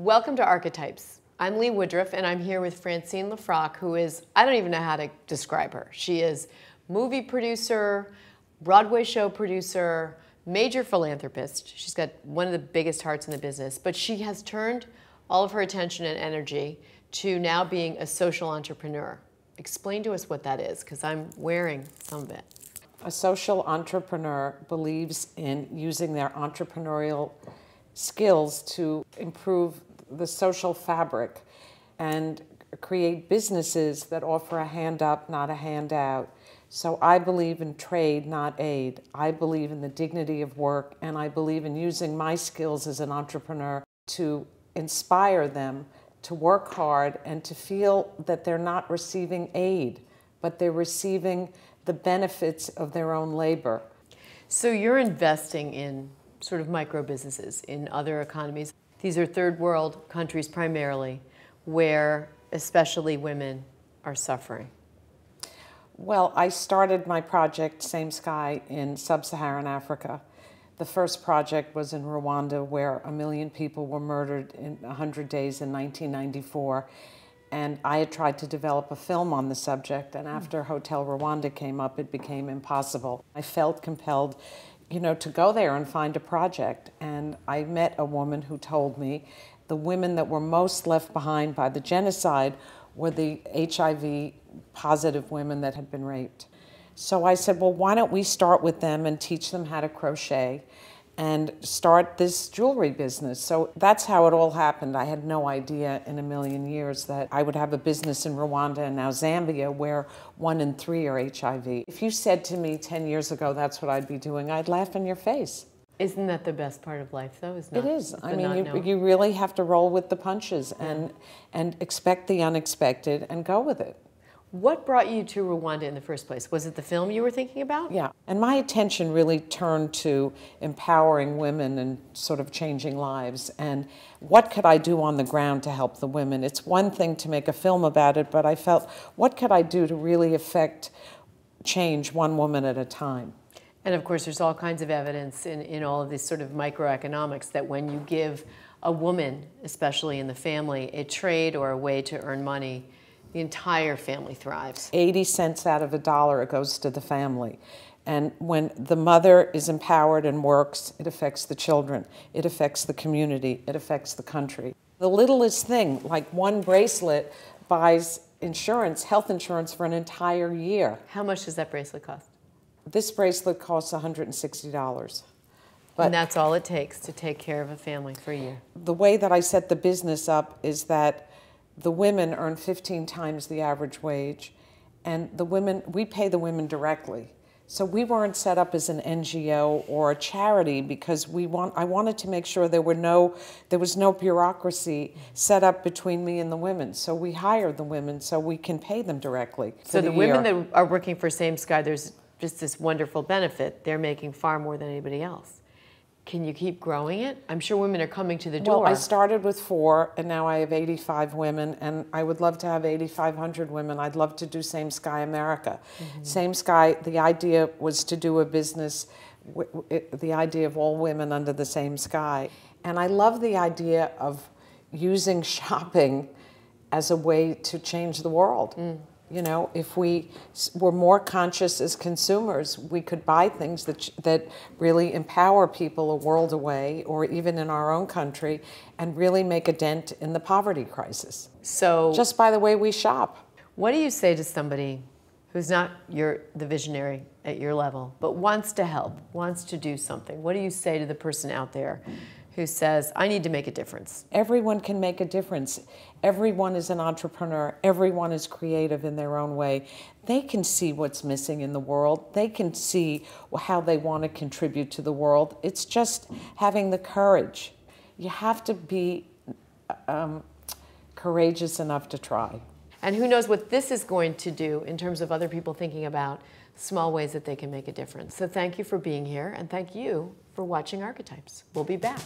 Welcome to Archetypes. I'm Lee Woodruff, and I'm here with Francine Lafroc, who is, I don't even know how to describe her. She is movie producer, Broadway show producer, major philanthropist. She's got one of the biggest hearts in the business, but she has turned all of her attention and energy to now being a social entrepreneur. Explain to us what that is, because I'm wearing some of it. A social entrepreneur believes in using their entrepreneurial skills to improve the social fabric and create businesses that offer a hand up, not a handout. So I believe in trade, not aid. I believe in the dignity of work, and I believe in using my skills as an entrepreneur to inspire them to work hard and to feel that they're not receiving aid, but they're receiving the benefits of their own labor. So you're investing in sort of micro businesses in other economies. These are third world countries primarily where especially women are suffering. Well, I started my project, Same Sky, in sub Saharan Africa. The first project was in Rwanda, where a million people were murdered in 100 days in 1994. And I had tried to develop a film on the subject, and after Hotel Rwanda came up, it became impossible. I felt compelled you know, to go there and find a project. And I met a woman who told me the women that were most left behind by the genocide were the HIV positive women that had been raped. So I said, well, why don't we start with them and teach them how to crochet? and start this jewelry business. So that's how it all happened. I had no idea in a million years that I would have a business in Rwanda and now Zambia where one in three are HIV. If you said to me 10 years ago that's what I'd be doing, I'd laugh in your face. Isn't that the best part of life, though? Is not, it is. I mean, you, you, really have to roll with the punches yeah. and and expect the unexpected and go with it. What brought you to Rwanda in the first place? Was it the film you were thinking about? Yeah, and my attention really turned to empowering women and sort of changing lives. And what could I do on the ground to help the women? It's one thing to make a film about it, but I felt what could I do to really affect change one woman at a time? And of course, there's all kinds of evidence in, in all of these sort of microeconomics that when you give a woman, especially in the family, a trade or a way to earn money, the entire family thrives. 80 cents out of a dollar, it goes to the family. And when the mother is empowered and works, it affects the children, it affects the community, it affects the country. The littlest thing, like one bracelet, buys insurance, health insurance for an entire year. How much does that bracelet cost? This bracelet costs $160. But and that's all it takes to take care of a family for a year. The way that I set the business up is that the women earn 15 times the average wage, and the women we pay the women directly. So we weren't set up as an NGO or a charity because we want I wanted to make sure there were no there was no bureaucracy set up between me and the women. So we hire the women so we can pay them directly. So the, the women that are working for Same Sky, there's just this wonderful benefit. They're making far more than anybody else can you keep growing it? I'm sure women are coming to the door. Well, I started with four, and now I have 85 women, and I would love to have 8,500 women. I'd love to do Same Sky America. Mm -hmm. Same Sky, the idea was to do a business, the idea of all women under the same sky. And I love the idea of using shopping as a way to change the world. Mm. You know, if we were more conscious as consumers, we could buy things that, that really empower people a world away or even in our own country and really make a dent in the poverty crisis. So, just by the way we shop. What do you say to somebody who's not your, the visionary at your level, but wants to help, wants to do something? What do you say to the person out there? who says, I need to make a difference? Everyone can make a difference. Everyone is an entrepreneur. Everyone is creative in their own way. They can see what's missing in the world. They can see how they want to contribute to the world. It's just having the courage. You have to be um, courageous enough to try. And who knows what this is going to do in terms of other people thinking about small ways that they can make a difference. So thank you for being here, and thank you for watching Archetypes. We'll be back.